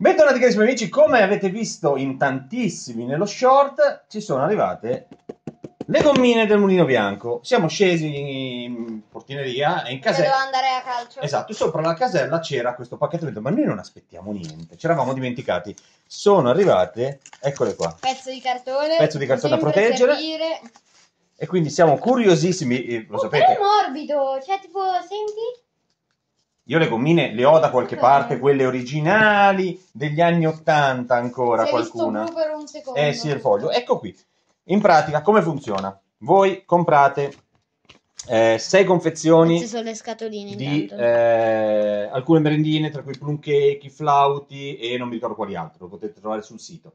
Bentornati carissimi amici, come avete visto in tantissimi nello short, ci sono arrivate le gommine del mulino bianco. Siamo scesi in portineria e in casella... Dovevo andare a calcio. Esatto, sopra la casella c'era questo pacchetto, ma noi non aspettiamo niente, ci eravamo dimenticati. Sono arrivate, eccole qua. Pezzo di cartone. Pezzo di cartone da proteggere. Servire. E quindi siamo curiosissimi, eh, lo oh, sapete. è morbido, cioè tipo, senti... Io le gommine le ho da qualche parte, quelle originali degli anni Ottanta ancora si qualcuna. Visto per un secondo. Eh sì, il foglio. Ecco qui. In pratica, come funziona? Voi comprate eh, sei confezioni di eh, alcune merendine, tra cui plum cake, i flauti e non mi ricordo quali altro, lo potete trovare sul sito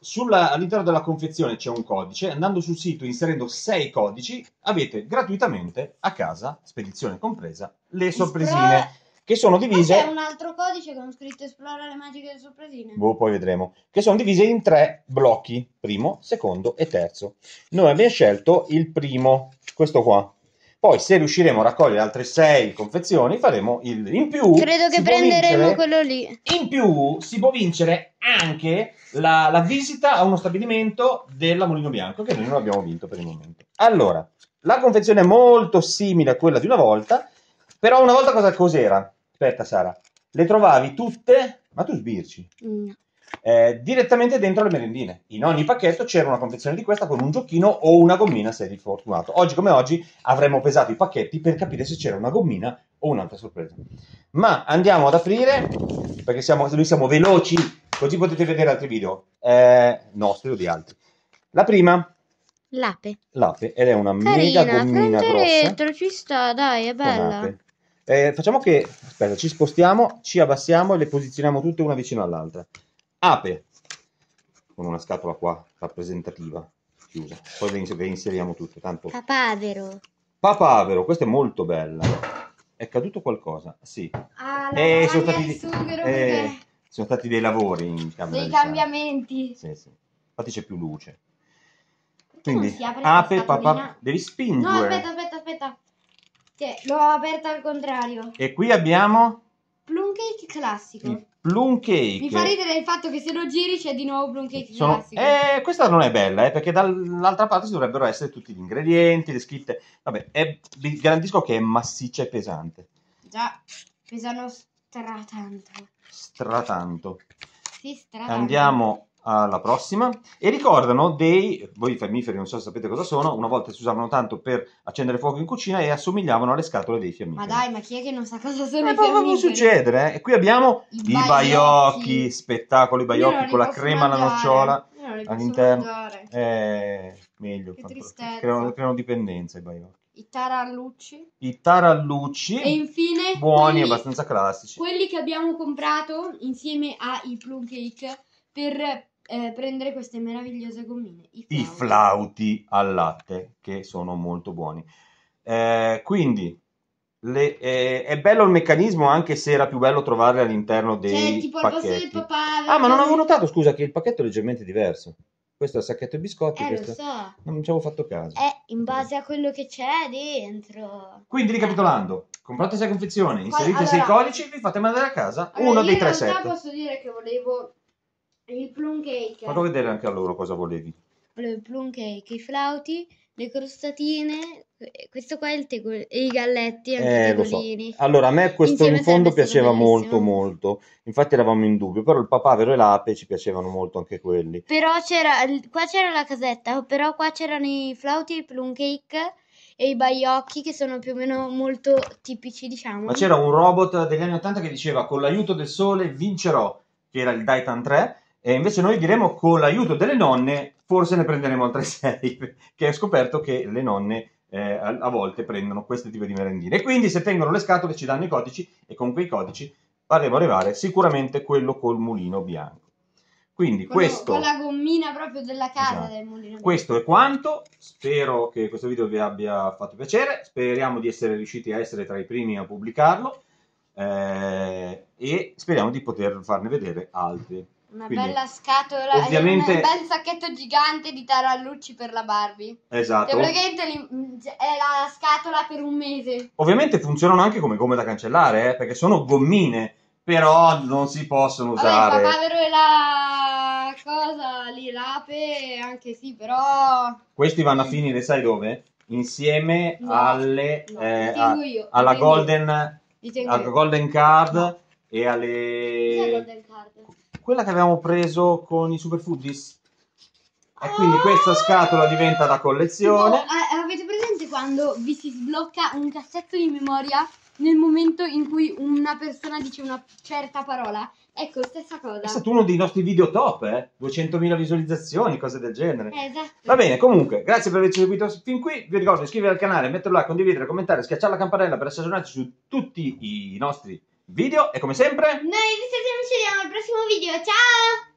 sulla, all'interno della confezione c'è un codice, andando sul sito inserendo sei codici avete gratuitamente a casa, spedizione compresa, le sorpresine che sono divise... Ma c'è un altro codice con scritto esplora le magiche delle sorpresine. Boh, poi vedremo. Che sono divise in tre blocchi, primo, secondo e terzo. Noi abbiamo scelto il primo, questo qua. Poi, se riusciremo a raccogliere altre 6 confezioni, faremo il in più. Credo che prenderemo vincere, quello lì. In più, si può vincere anche la, la visita a uno stabilimento della Molino Bianco, che noi non abbiamo vinto per il momento. Allora, la confezione è molto simile a quella di una volta, però una volta cosa cos'era? Aspetta, Sara, le trovavi tutte, ma tu sbirci. No eh, direttamente dentro le merendine. In ogni pacchetto c'era una confezione di questa con un giochino o una gommina se eri fortunato. Oggi come oggi avremmo pesato i pacchetti per capire se c'era una gommina o un'altra sorpresa. Ma andiamo ad aprire, perché siamo, noi siamo veloci, così potete vedere altri video eh, nostri o di altri. La prima L'ape. L'ape, ed è una Carina, mega gommina grossa. ci sta, dai, è bella. Eh, facciamo che, aspetta, ci spostiamo, ci abbassiamo e le posizioniamo tutte una vicino all'altra ape con una scatola qua rappresentativa chiusa poi ve inseriamo tutto tanto papavero papavero questa è molto bella è caduto qualcosa sì ah, eh, sono, stati, eh, sono stati dei lavori in camera dei diciamo. cambiamenti sì, sì. infatti c'è più luce quindi ape papà devi spingere no aspetta aspetta aspetta l'ho aperta al contrario e qui abbiamo plum cake classico mm. Plum cake. Mi fa ridere il fatto che se lo giri c'è di nuovo plum cake Sono... classico. Eh, questa non è bella, eh, perché dall'altra parte ci dovrebbero essere tutti gli ingredienti, le scritte. Vabbè, è... vi garantisco che è massiccia e pesante. Già, pesano stratanto. Stratanto. Sì, stratanto. Andiamo alla prossima e ricordano dei voi fiammiferi non so se sapete cosa sono una volta si usavano tanto per accendere fuoco in cucina e assomigliavano alle scatole dei fiammiferi ma dai ma chi è che non sa cosa sono eh, i fiammiferi ma può succedere eh? e qui abbiamo i, i baiocchi spettacolo i baiocchi con la crema alla nocciola all'interno eh, meglio creano, creano dipendenza i baiocchi i tarallucci. I tarallucci. E infine. Buoni, quelli, abbastanza classici. Quelli che abbiamo comprato insieme ai plum cake per eh, prendere queste meravigliose gommine. I flauti. I flauti. al latte, che sono molto buoni. Eh, quindi le, eh, è bello il meccanismo, anche se era più bello trovarle all'interno cioè, dei cioè, tipo pacchetti. Al posto del papà, ah, ma non avevo eh. notato, scusa, che il pacchetto è leggermente diverso. Questo è il sacchetto di biscotti. Eh, questo... so. Non ci avevo fatto caso. È eh, in base a quello che c'è dentro. Quindi, eh. ricapitolando, comprate 6 confezioni, inserite 6 allora, codici, vi fate mandare a casa allora, uno dei tre set. In realtà posso dire che volevo il plum cake. Vado a vedere anche a loro cosa volevi. Allora, il plum cake, i flauti, le crostatine, eh, questo qua è il tegol- i galletti, anche eh, i tegolini. So. Allora, a me questo Insieme in fondo piaceva molto, molto. Infatti eravamo in dubbio, però il papavero e l'ape ci piacevano molto anche quelli. Però c'era, qua c'era la casetta, però qua c'erano i flauti, i plum cake e i baiocchi che sono più o meno molto tipici, diciamo. Ma c'era un robot degli anni 80 che diceva con l'aiuto del sole vincerò, che era il Daitan 3 e invece noi diremo con l'aiuto delle nonne, forse ne prenderemo altre sei, che ho scoperto che le nonne eh, a, volte prendono questo tipo di merendine. E quindi se tengono le scatole ci danno i codici e con quei codici faremo arrivare sicuramente quello col mulino bianco. Quindi con, questo... Con la gommina proprio della casa esatto. del mulino bianco. Questo è quanto, spero che questo video vi abbia fatto piacere, speriamo di essere riusciti a essere tra i primi a pubblicarlo. Eh, e speriamo di poter farne vedere altri. Una Quindi, bella scatola, ovviamente... un bel sacchetto gigante di tarallucci per la Barbie. Esatto. Cioè, praticamente mm, cioè, è la scatola per un mese. Ovviamente funzionano anche come gomme da cancellare, eh, perché sono gommine, però non si possono Vabbè, usare. Vabbè, papavero e la cosa lì, l'ape, anche sì, però... Questi vanno a finire, sai dove? Insieme no, alle... No, eh, a, io, alla golden, alla golden card e alle... Cos'è golden card? quella che avevamo preso con i Super superfugis. E quindi questa ah! scatola diventa da collezione. Tipo, eh, avete presente quando vi si sblocca un cassetto di memoria nel momento in cui una persona dice una certa parola? Ecco, stessa cosa. È stato uno dei nostri video top, eh? 200.000 visualizzazioni, cose del genere. esatto. Va bene, comunque, grazie per averci seguito fin qui. Vi ricordo di iscrivervi al canale, metterlo like, condividere, commentare, schiacciare la campanella per aggiornarci su tutti i nostri video e come sempre noi vi salutiamo ci vediamo al prossimo video ciao